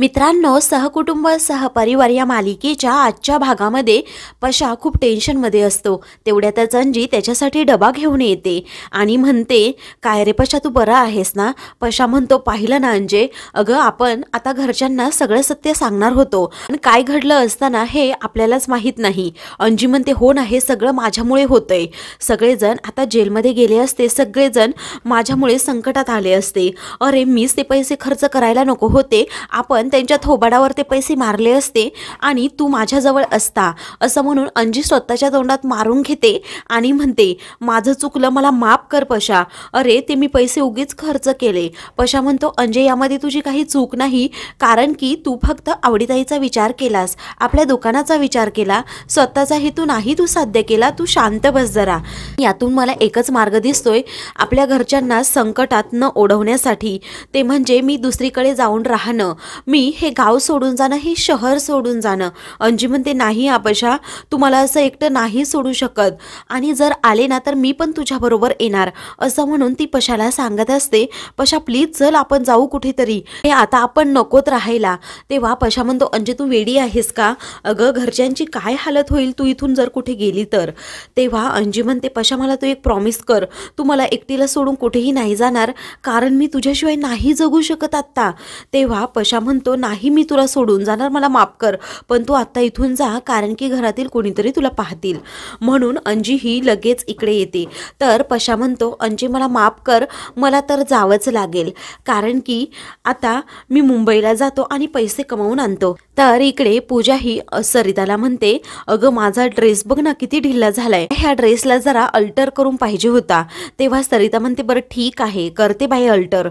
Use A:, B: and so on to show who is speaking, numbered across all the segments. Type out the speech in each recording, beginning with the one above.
A: मित्रांनो सहकुटुंब सहपरिवार या मालिकेच्या आजच्या भागामध्ये पशा खूप टेन्शनमध्ये असतो तेवढ्यातच अंजी त्याच्यासाठी डबा घेऊन येते आणि म्हणते काय रे पशा तू बरा आहेस ना पशा म्हणतो पाहिलं ना अंजे अगं आपण आता घरच्यांना सगळं सत्य सांगणार होतो पण काय घडलं असताना हे आपल्यालाच माहीत नाही अंजी म्हणते हो ना हे सगळं माझ्यामुळे होतंय सगळेजण आता जेलमध्ये गेले असते सगळेजण माझ्यामुळे संकटात आले असते अरे मीच ते पैसे खर्च करायला नको होते आपण कारण त्यांच्या थोबाडावर ते पैसे मारले असते आणि तू माझ्याजवळ असता असं म्हणून अंजी स्वतःच्या तोंडात मारून घेते आणि म्हणते माझं चुकलं मला माफ कर पशा अरे ते मी पैसे उगीच खर्च केले पशा म्हणतो अंजय यामध्ये तुझी काही चूक नाही कारण की तू फक्त आवडीताईचा विचार केलास आपल्या दुकानाचा विचार केला स्वतःचा हेतू नाही तू साध्य केला तू शांत बस जरा यातून मला एकच मार्ग दिसतोय आपल्या घरच्यांना संकटात न ओढवण्यासाठी ते म्हणजे मी दुसरीकडे जाऊन राहणं मी मी हे गाव सोडून जाणं हे शहर सोडून जाणं अंजी म्हणते नाही आपशा तुम्हाला असं एकटं नाही सोडू शकत आणि जर आले ना तर मी पण तुझ्याबरोबर येणार असं म्हणून ती पशाला सांगत असते पशा प्लीज चल आपण जाऊ कुठेतरी हे आता आपण नकोत राहायला तेव्हा पशा म्हणतो अंजी तू वेडी आहेस का अगं घरच्यांची काय हालत होईल तू इथून जर कुठे गेली तर तेव्हा अंजी म्हणते पशा मला तू एक प्रॉमिस कर तू मला एकटीला सोडून कुठेही नाही जाणार कारण मी तुझ्याशिवाय नाही जगू शकत आत्ता तेव्हा पशा म्हणतो म्हणतो नाही मी तुला सोडून जाणार मला माफ कर पण तू आत्ता इथून जा कारण की घरातील कोणीतरी तुला पाहतील म्हणून अंजी ही लगेच इकडे येते तर पशा म्हणतो अंजी मला माफ कर मला तर जावंच लागेल कारण की आता मी मुंबईला जातो आणि पैसे कमावून आणतो तर इकडे पूजा ही सरिताला म्हणते अगं माझा ड्रेस बघ ना किती ढिल्ला झालाय ह्या ड्रेसला जरा अल्टर करून पाहिजे होता तेव्हा सरिता म्हणते बरं ठीक आहे करते बाई अल्टर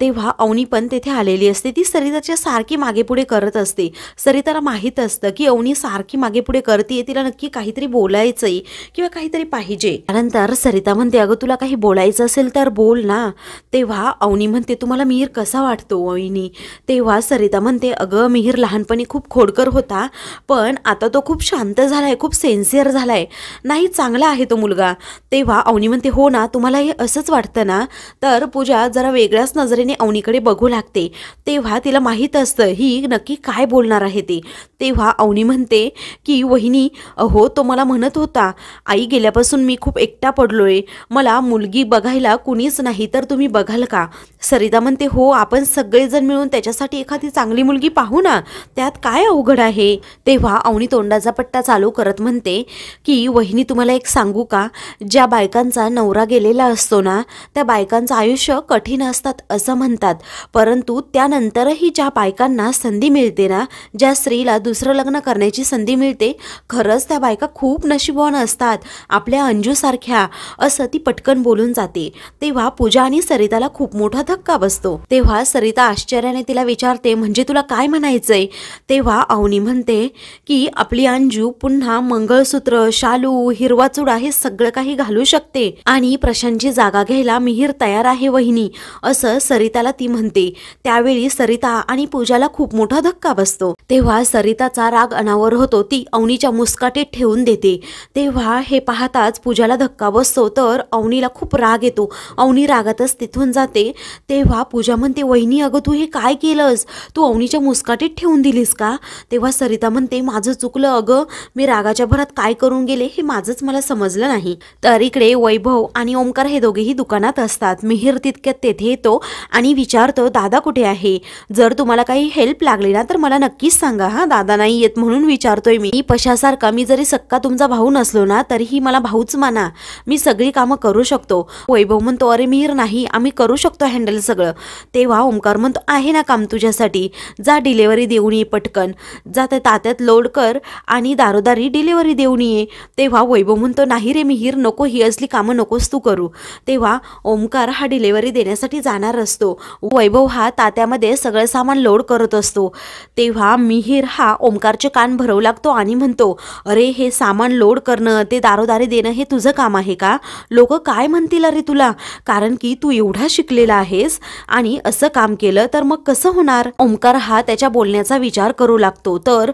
A: तेव्हा अवनी पण तेथे आलेली असते ती सरिताच्या सारखी मागेपुढे करत असते सरिताला माहीत असतं की अवनी सारखी मागेपुढे करते तिला नक्की काहीतरी बोलायचंय किंवा काहीतरी पाहिजे त्यानंतर सरिता म्हणते अगं तुला काही बोलायचं असेल तर बोल ना तेव्हा अवनी म्हणते तुम्हाला मिहीर कसा वाटतो अवनी तेव्हा सरिता म्हणते अगं मिहीर लहान लहानपणी खूप खोडकर होता पण आता तो खूप शांत झाला आहे खूप सेन्सिअर झाला आहे नाही चांगला आहे तो मुलगा तेव्हा अवनी म्हणते हो ना तुम्हाला हे असंच वाटतं ना तर पूजा जरा वेगळ्याच नजरेने अवनीकडे बघू लागते तेव्हा तिला माहीत असतं ही नक्की काय बोलणार आहे ते तेव्हा अवनी म्हणते की वहिनी अहो तो मला म्हणत होता आई गेल्यापासून मी खूप एकटा पडलोय मला मुलगी बघायला कुणीच नाही तर तुम्ही बघाल का सरिता म्हणते हो आपण सगळेजण मिळून त्याच्यासाठी एखादी चांगली मुलगी पाहू ना त्यात काय अवघड आहे तेव्हा अवनी तोंडाचा पट्टा चालू करत म्हणते की वहिनी तुम्हाला एक सांगू का ज्या बायकांचा नवरा गेलेला असतो ना त्या बायकांचं आयुष्य कठीण असतात असं म्हणतात परंतु त्यानंतरही ज्या बायकांना संधी मिळते ना ज्या स्त्रीला दुसरं लग्न करण्याची संधी मिळते खरंच त्या बायका खूप नशिबवान असतात आपल्या अंजूसारख्या असं ती पटकन बोलून जाते तेव्हा पूजा आणि सरिताला खूप मोठा धक्का बसतो तेव्हा सरिता आश्चर्याने तिला विचारते म्हणजे तुला काय म्हणायचंय तेव्हा अवनी म्हणते की आपली अंजू पुन्हा मंगळसूत्र शालू हिरवा चुडा हे सगळं काही घालू शकते आणि प्रशांतची जागा घ्यायला मिहीर तयार आहे वहिनी असं सरिताला ती म्हणते त्यावेळी सरिता आणि पूजाला खूप मोठा धक्का बसतो तेव्हा सरिताचा राग अनावर होतो ती अवनीच्या मुस्काटीत ठेवून देते तेव्हा हे पाहताच पूजाला धक्का बसतो तर अवनीला खूप राग येतो अवनी रागातच तिथून जाते तेव्हा पूजा म्हणते वहिनी अगं तू हे काय केलंस तू अवनीच्या मुस्काटीत ठेवून दिलीस का तेव्हा सरिता म्हणते माझं चुकलं अगं मी रागाच्या भरात काय करून गेले हे माझंच मला समजलं नाही तर इकडे वैभव आणि ओमकार हे दोघेही दुकानात असतात मिहीर तितक्यात तेथे येतो आणि विचारतो दादा कुठे आहे जर तुम्हाला काही हेल्प लागली ना तर मला नक्कीच सांगा हा दादा नाही येत म्हणून विचारतोय मी पशासारखा मी जरी सक्का तुमचा भाऊ नसलो ना तरीही मला भाऊच माना मी सगळी कामं करू शकतो वैभव म्हणतो अरे मिहीर नाही आम्ही करू शकतो हँडल सगळं तेव्हा ओमकार म्हणतो आहे ना काम तुझ्यासाठी जा डिलेवरी देऊ देऊन पटकन जाते तात्यात लोड कर आणि दारोदारी डिलिव्हरी देऊन ये तेव्हा वैभव म्हणतो नाही रे मी हिर नको ही असली कामं नकोस तू करू तेव्हा ओमकार हा डिलिव्हरी देण्यासाठी जाणार असतो वैभव हा तात्यामध्ये सगळं सामान लोड करत असतो तेव्हा मिहीर हा ओमकारचे कान भरवू लागतो आणि म्हणतो अरे हे सामान लोड करणं ते दारोदारी देणं हे तुझं काम आहे का लोक काय म्हणतील अरे तुला कारण की तू एवढा शिकलेला आहेस आणि असं काम केलं तर मग कसं होणार ओमकार हा त्याच्या बोलण्याचा विचार करू लागतो तर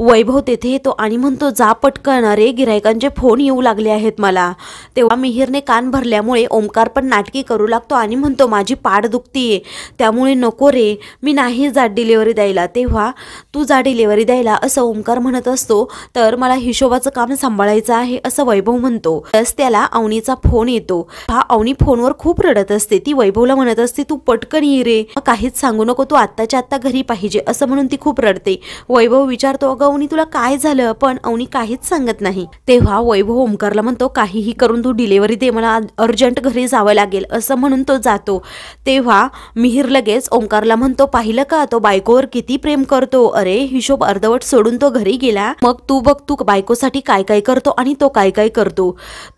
A: वैभव तेथे येतो आणि म्हणतो जा पटकन रे गिरायकांचे फोन येऊ लागले आहेत मला तेव्हा मिहिरने कान भरल्यामुळे ओमकार पण नाटकी करू लागतो आणि म्हणतो माझी पाठ दुखतीये त्यामुळे नको रे मी नाही जात डिलेवरी द्यायला तेव्हा तू जा डिलेवरी द्यायला असं ओमकार म्हणत असतो तर मला हिशोबाचं काम सांभाळायचं आहे असं वैभव म्हणतो तस त्याला अवणीचा फोन येतो हा अवनी फोनवर खूप रडत असते ती वैभवला म्हणत असते तू पटकन ये रे काहीच सांगू नको तू आत्ताच्या आत्ता घरी पाहिजे असं म्हणून ती खूप रडते वैभव विचारतो अगं अवनी तुला काय झालं पण अवनी काहीच सांगत नाही तेव्हा वैभव ओमकारला म्हणतो काहीही करून तू डिलेवरी दे मला अर्जंट घरी जावं लागेल असं म्हणून तो जातो तेव्हा मिहीर लगेच ओंकारला म्हणतो पाहिलं का तो बायकोवर किती प्रेम करतो अरे हिशोब अर्धवट सोडून तो घरी गेला मग तू बघ तू बायकोसाठी काय काय करतो आणि तो काय काय करतो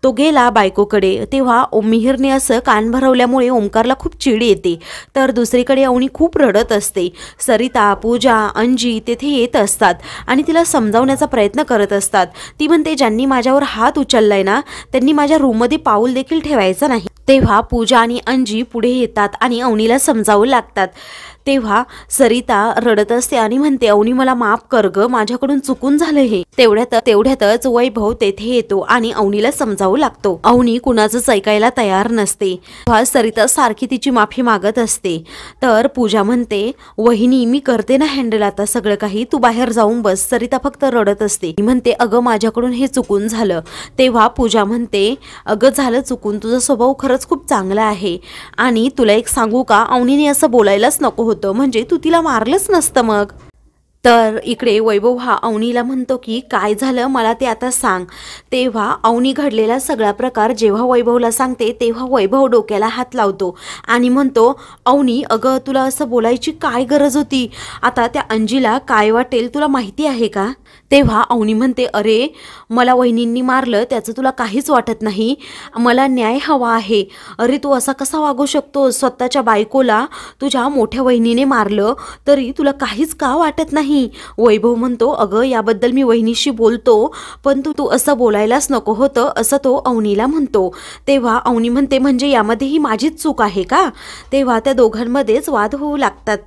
A: तो गेला बायकोकडे तेव्हा मिहीरने असं कान भरवल्यामुळे ओंकारला खूप चिड येते तर दुसरीकडे अवनी खूप रडत असते सरिता पूजा अंजी तेथे येत असतात आणि तिला समजावण्याचा प्रयत्न करत असतात ती म्हणते ज्यांनी माझ्यावर हात उचललाय ना त्यांनी माझ्या रूममध्ये पाऊल देखील ठेवायचा नाही तेव्हा पूजा आणि अंजी पुढे येतात आणि अवनीला समजावू लागतात तेव्हा सरिता रडत असते आणि म्हणते अवनी मला माफ कर ग माझ्याकडून चुकून झालं हे तेवढ्यात तेवढ्यातच वैभव तेथे येतो आणि अवनीला समजावू लागतो अवनी कुणाचंच ऐकायला तयार नसते तेव्हा सरिता सारखी तिची माफी मागत असते तर पूजा म्हणते वहिनी मी करते ना हँडल आता सगळं काही तू बाहेर जाऊन बस सरिता फक्त रडत असते म्हणते अगं माझ्याकडून हे चुकून झालं तेव्हा पूजा म्हणते अगं झालं चुकून तुझा स्वभाव खरं खरंच खूप चांगला आहे आणि तुला एक सांगू का अवनीने असं बोलायलाच नको होतं म्हणजे तू तिला मारलंच नसतं मग तर इकडे वैभव हा अवनीला म्हणतो की काय झालं मला ते आता सांग तेव्हा अवनी घडलेला सगळा प्रकार जेव्हा वैभवला सांगते तेव्हा वैभव डोक्याला हात लावतो आणि म्हणतो अवनी अगं तुला असं बोलायची काय गरज होती आता त्या अंजीला काय वाटेल तुला माहिती आहे का तेव्हा अवनी म्हणते अरे मला वहिनींनी मारलं त्याचं तुला काहीच वाटत नाही मला न्याय हवा आहे अरे तू असा कसा वागू शकतो स्वतःच्या बायकोला तुझ्या मोठ्या वहिनीने मारलं तरी तुला काहीच का वाटत नाही वैभव म्हणतो अगं याबद्दल मी वहिनीशी बोलतो पण तू तू असं बोलायलाच नको होतं असं तो अवनीला म्हणतो तेव्हा अवनी म्हणते म्हणजे यामध्ये ही माझीच चूक आहे का तेव्हा त्या दोघांमध्येच वाद होऊ लागतात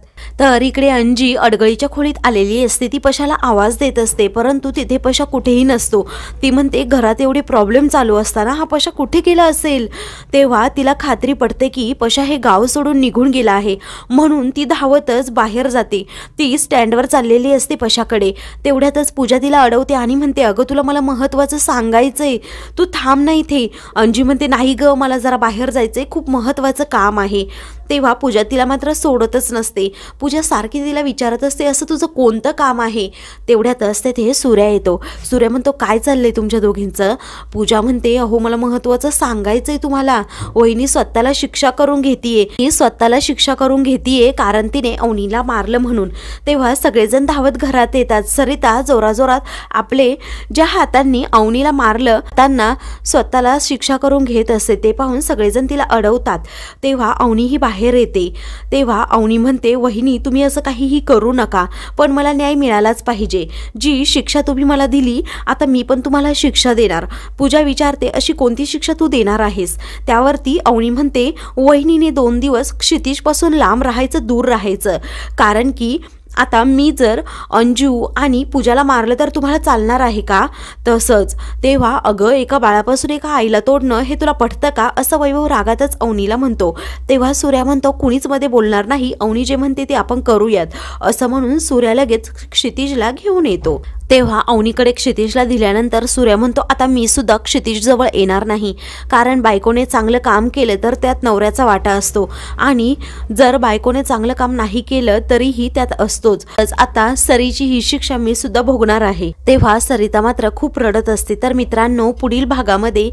A: तर इकडे अंजी अडगळीच्या खोलीत आलेली असते ती पशाला आवाज देत असते परंतु तिथे पशा कुठेही नसतो ती म्हणते घरात एवढे प्रॉब्लेम चालू असताना हा पशा कुठे गेला असेल तेव्हा तिला खात्री पडते की पशा हे गाव सोडून निघून गेला आहे म्हणून ती धावतच बाहेर जाते ती स्टँडवर चाललेली असते पशाकडे तेवढ्यातच पूजा तिला अडवते आणि म्हणते अगं तुला मला महत्त्वाचं सांगायचंय तू थांब नाही इथे अंजी म्हणते नाही गं मला जरा बाहेर जायचंय खूप महत्त्वाचं काम आहे तेव्हा पूजा तिला मात्र सोडतच नसते पूजा सारखी तिला विचारत असते असं तुझं कोणतं काम आहे तेवढ्यातच तेथे सूर्या येतो सूर्या म्हणतो काय चाललंय तुमच्या दोघींचं पूजा म्हणते अहो मला महत्त्वाचं सांगायचंय तुम्हाला वहिनी स्वतःला शिक्षा करून घेतीये मी स्वतःला शिक्षा करून घेतीये कारण तिने अवनीला मारलं म्हणून तेव्हा सगळेजण धावत घरात येतात सरिता जोराजोरात आपले ज्या हातांनी अवनीला मारलं त्यांना स्वतःला शिक्षा करून घेत असते ते पाहून सगळेजण तिला अडवतात तेव्हा ही बाहेर बाहेर येते तेव्हा अवनी म्हणते वहिनी तुम्ही असं काहीही करू नका पण मला न्याय मिळालाच पाहिजे जी शिक्षा तुम्ही मला दिली आता मी पण तुम्हाला शिक्षा देणार पूजा विचारते अशी कोणती शिक्षा तू देणार आहेस त्यावरती अवनी म्हणते वहिनीने दोन दिवस क्षितिशपासून लांब राहायचं दूर राहायचं कारण की आता मी जर अंजू आणि पूजाला मारलं तर तुम्हाला चालणार आहे का तसंच तेव्हा अगं एका बाळापासून एका आईला तोडणं हे तुला पटतं का असं वैभव रागातच अवनीला म्हणतो तेव्हा सूर्या म्हणतो कुणीच मध्ये बोलणार नाही अवनी जे म्हणते ते आपण करूयात असं म्हणून सूर्या लगेच क्षितिजला घेऊन येतो तेव्हा अवनीकडे क्षितिशला दिल्यानंतर सूर्या म्हणतो आता मी सुद्धा जवळ येणार नाही कारण बायकोने चांगलं काम केलं तर त्यात नवऱ्याचा वाटा असतो आणि जर बायकोने चांगलं काम नाही केलं तरीही त्यात असतोच आता सरीची ही शिक्षा मी सुद्धा भोगणार आहे तेव्हा सरिता मात्र खूप रडत असते तर मित्रांनो पुढील भागामध्ये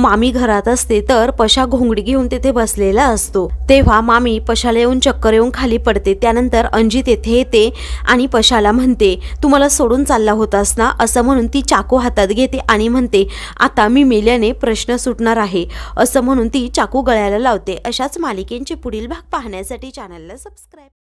A: मामी घरात असते तर पशा घोंगडी घेऊन तेथे बसलेला असतो तेव्हा मामी पशाला येऊन चक्कर येऊन खाली पडते त्यानंतर अंजित येथे येते आणि पशाला म्हणते तुम्हाला सोडून चालला होतास ना असं म्हणून ती चाकू हातात घेते आणि म्हणते आता मी मेल्याने प्रश्न सुटणार आहे असं म्हणून ती चाकू गळ्याला लावते अशाच मालिकेंचे पुढील भाग पाहण्यासाठी चॅनलला सबस्क्राईब